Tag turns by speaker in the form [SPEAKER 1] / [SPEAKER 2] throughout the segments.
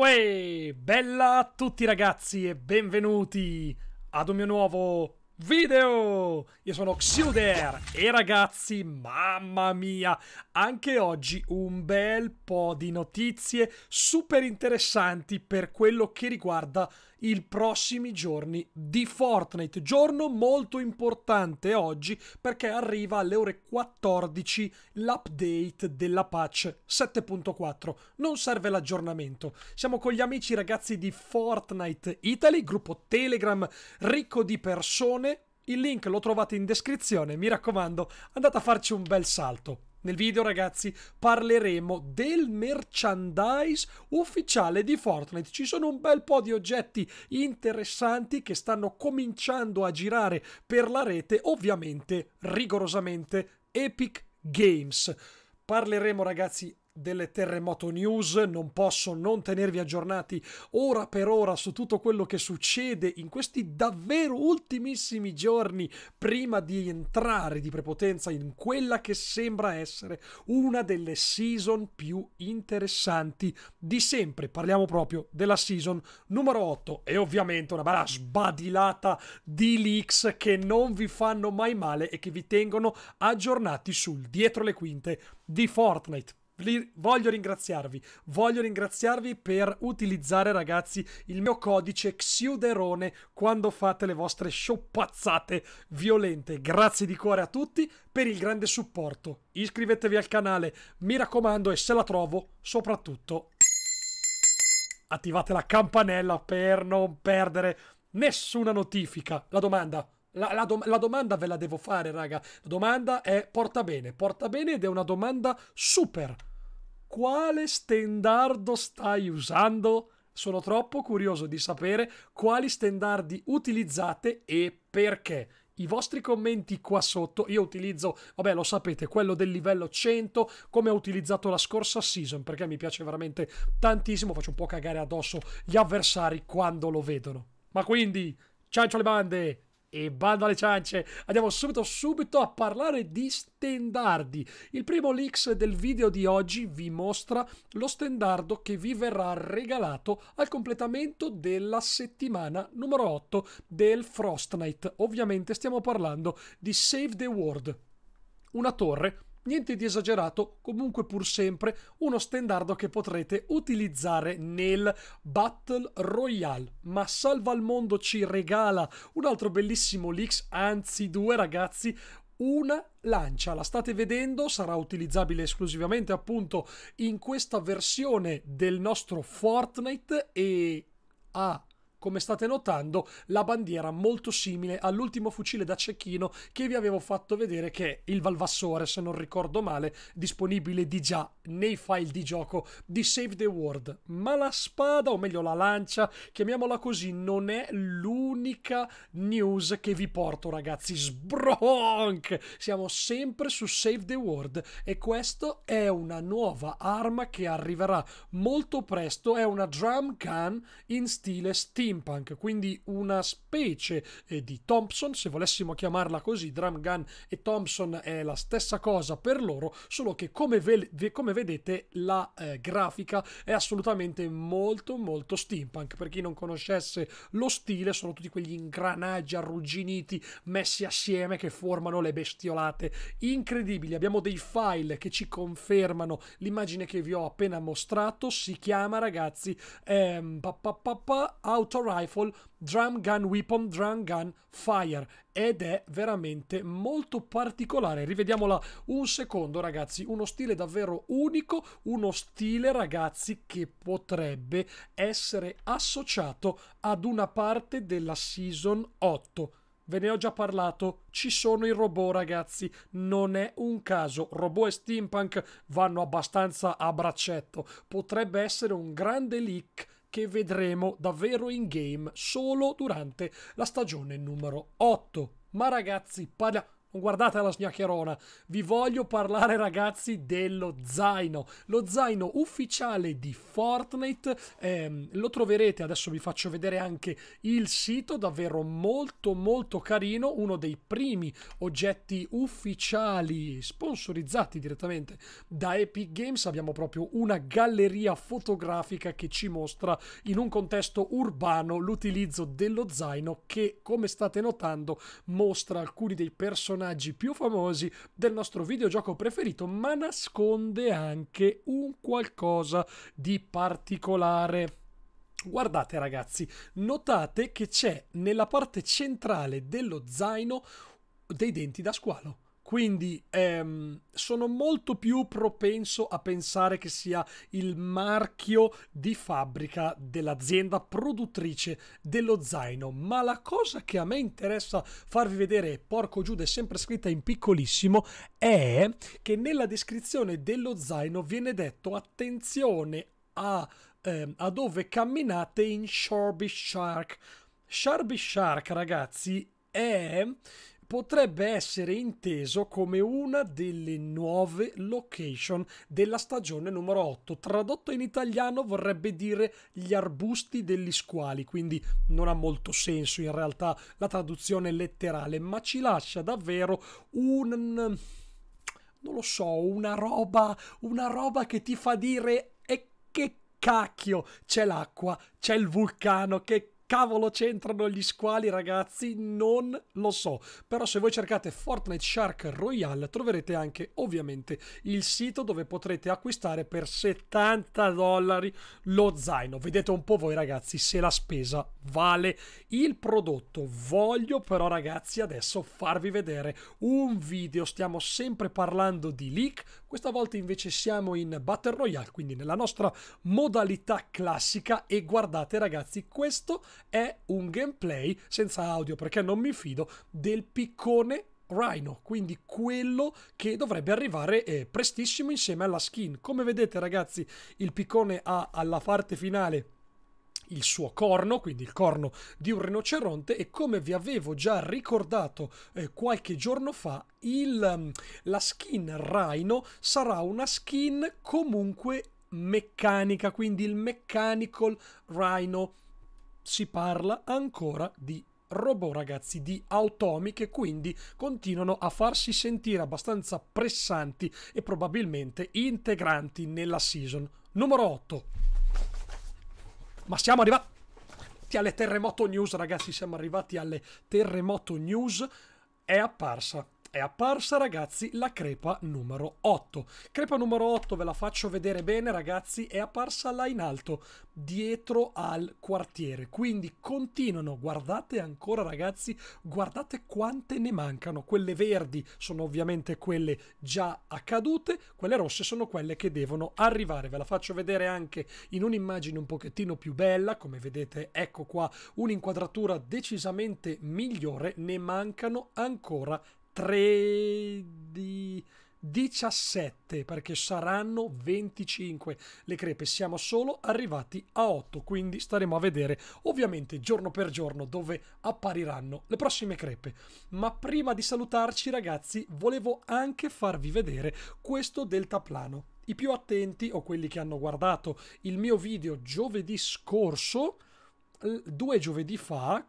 [SPEAKER 1] Uè, bella a tutti ragazzi e benvenuti ad un mio nuovo video! Io sono Xuder e ragazzi, mamma mia, anche oggi un bel po' di notizie super interessanti per quello che riguarda i prossimi giorni di Fortnite. Giorno molto importante oggi perché arriva alle ore 14 l'update della patch 7.4. Non serve l'aggiornamento. Siamo con gli amici ragazzi di Fortnite Italy, gruppo Telegram ricco di persone. Il link lo trovate in descrizione, mi raccomando, andate a farci un bel salto. Nel video ragazzi parleremo del merchandise ufficiale di Fortnite. Ci sono un bel po' di oggetti interessanti che stanno cominciando a girare per la rete, ovviamente rigorosamente Epic Games. Parleremo ragazzi delle terremoto news, non posso non tenervi aggiornati ora per ora su tutto quello che succede in questi davvero ultimissimi giorni prima di entrare di prepotenza in quella che sembra essere una delle season più interessanti di sempre. Parliamo proprio della season numero 8 e ovviamente una bara sbadilata di leaks che non vi fanno mai male e che vi tengono aggiornati sul dietro le quinte di Fortnite li voglio ringraziarvi. Voglio ringraziarvi per utilizzare, ragazzi, il mio codice Xiuderone quando fate le vostre sciopazzate violente. Grazie di cuore a tutti per il grande supporto. Iscrivetevi al canale, mi raccomando, e se la trovo, soprattutto attivate la campanella per non perdere nessuna notifica. La domanda. La, la, do, la, domanda ve la devo fare, raga. La domanda è porta bene, porta bene ed è una domanda super quale stendardo stai usando? Sono troppo curioso di sapere quali stendardi utilizzate e perché. I vostri commenti qua sotto, io utilizzo, vabbè lo sapete, quello del livello 100, come ho utilizzato la scorsa season, perché mi piace veramente tantissimo, faccio un po' cagare addosso gli avversari quando lo vedono. Ma quindi, ciancio le bande, e bando alle ciance, andiamo subito subito a parlare di stendardi. Il primo leaks del video di oggi vi mostra lo stendardo che vi verrà regalato al completamento della settimana numero 8 del Frost Night. Ovviamente stiamo parlando di Save the World, una torre Niente di esagerato, comunque pur sempre uno standard che potrete utilizzare nel Battle Royale. Ma Salva al Mondo ci regala un altro bellissimo leaks, anzi due ragazzi, una lancia, la state vedendo, sarà utilizzabile esclusivamente appunto in questa versione del nostro Fortnite e ha come state notando, la bandiera molto simile all'ultimo fucile da cecchino che vi avevo fatto vedere che è il Valvassore, se non ricordo male, disponibile di già nei file di gioco di Save the World, ma la spada, o meglio la lancia, chiamiamola così, non è l'unica news che vi porto ragazzi, sbronk! Siamo sempre su Save the World e questa è una nuova arma che arriverà molto presto, è una drum gun in stile steampunk, quindi una specie eh, di Thompson, se volessimo chiamarla così, drum gun e Thompson è la stessa cosa per loro, solo che come, ve, come vedete la eh, grafica è assolutamente molto molto steampunk. Per chi non conoscesse lo stile sono tutti quegli ingranaggi arrugginiti messi assieme che formano le bestiolate incredibili. Abbiamo dei file che ci confermano l'immagine che vi ho appena mostrato. Si chiama ragazzi ehm, pa, pa, pa, Auto Rifle Drum Gun Weapon Drum Gun Fire ed è veramente molto particolare. Rivediamola un secondo, ragazzi. Uno stile davvero unico, uno stile, ragazzi, che potrebbe essere associato ad una parte della Season 8. Ve ne ho già parlato, ci sono i robot ragazzi, non è un caso. Robot e steampunk vanno abbastanza a braccetto. Potrebbe essere un grande leak che vedremo davvero in game solo durante la stagione numero 8. Ma ragazzi, parliamo non guardate la sgnaccherona. Vi voglio parlare, ragazzi, dello zaino. Lo zaino ufficiale di Fortnite. Ehm, lo troverete, adesso vi faccio vedere anche il sito, davvero molto molto carino. Uno dei primi oggetti ufficiali sponsorizzati direttamente da Epic Games. Abbiamo proprio una galleria fotografica che ci mostra in un contesto urbano l'utilizzo dello zaino che, come state notando, mostra alcuni dei personaggi personaggi più famosi del nostro videogioco preferito, ma nasconde anche un qualcosa di particolare. Guardate ragazzi, notate che c'è nella parte centrale dello zaino dei denti da squalo quindi ehm, sono molto più propenso a pensare che sia il marchio di fabbrica dell'azienda produttrice dello zaino. Ma la cosa che a me interessa farvi vedere, porco Giuda è sempre scritta in piccolissimo, è che nella descrizione dello zaino viene detto attenzione a, ehm, a dove camminate in Sharby Shark. Sharby Shark, ragazzi, è potrebbe essere inteso come una delle nuove location della stagione numero 8. Tradotto in italiano vorrebbe dire gli arbusti degli squali, quindi non ha molto senso in realtà la traduzione letterale, ma ci lascia davvero un... non lo so, una roba, una roba che ti fa dire e che cacchio, c'è l'acqua, c'è il vulcano, che cacchio cavolo c'entrano gli squali, ragazzi? Non lo so. Però se voi cercate Fortnite Shark Royale troverete anche ovviamente il sito dove potrete acquistare per 70 dollari lo zaino. Vedete un po' voi ragazzi se la spesa vale il prodotto. Voglio però ragazzi adesso farvi vedere un video. Stiamo sempre parlando di leak. Questa volta invece siamo in Battle Royale, quindi nella nostra modalità classica e guardate ragazzi questo è è un gameplay senza audio perché non mi fido del piccone Rhino, quindi quello che dovrebbe arrivare eh, prestissimo insieme alla skin. Come vedete ragazzi, il piccone ha alla parte finale il suo corno, quindi il corno di un rinoceronte e come vi avevo già ricordato eh, qualche giorno fa, il, mm, la skin Rhino sarà una skin comunque meccanica, quindi il mechanical Rhino si parla ancora di robot ragazzi di automi che quindi continuano a farsi sentire abbastanza pressanti e probabilmente integranti nella season numero 8 ma siamo arrivati alle terremoto news ragazzi siamo arrivati alle terremoto news è apparsa è apparsa ragazzi la crepa numero 8. Crepa numero 8 ve la faccio vedere bene ragazzi, è apparsa là in alto, dietro al quartiere. Quindi continuano, guardate ancora ragazzi, guardate quante ne mancano. Quelle verdi sono ovviamente quelle già accadute, quelle rosse sono quelle che devono arrivare. Ve la faccio vedere anche in un'immagine un pochettino più bella, come vedete ecco qua un'inquadratura decisamente migliore, ne mancano ancora 3 di 17 perché saranno 25 le crepe siamo solo arrivati a 8 quindi staremo a vedere ovviamente giorno per giorno dove appariranno le prossime crepe ma prima di salutarci ragazzi volevo anche farvi vedere questo deltaplano i più attenti o quelli che hanno guardato il mio video giovedì scorso due giovedì fa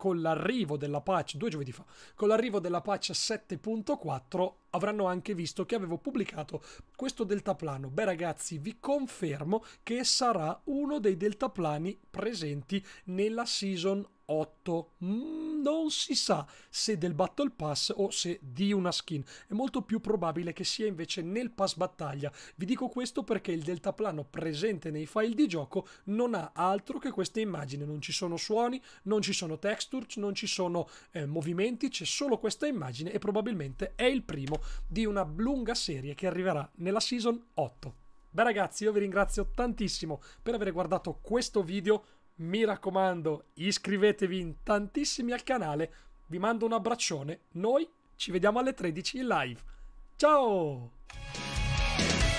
[SPEAKER 1] con l'arrivo della patch, due giovedì fa, con l'arrivo della patch 7.4 avranno anche visto che avevo pubblicato questo deltaplano. Beh ragazzi, vi confermo che sarà uno dei deltaplani presenti nella season 8. Mm non si sa se del Battle Pass o se di una skin. È molto più probabile che sia invece nel pass battaglia. Vi dico questo perché il deltaplano presente nei file di gioco non ha altro che questa immagine. Non ci sono suoni, non ci sono texture, non ci sono eh, movimenti, c'è solo questa immagine e probabilmente è il primo di una lunga serie che arriverà nella season 8. Beh ragazzi, io vi ringrazio tantissimo per aver guardato questo video mi raccomando iscrivetevi in tantissimi al canale, vi mando un abbraccione, noi ci vediamo alle 13 in live. Ciao!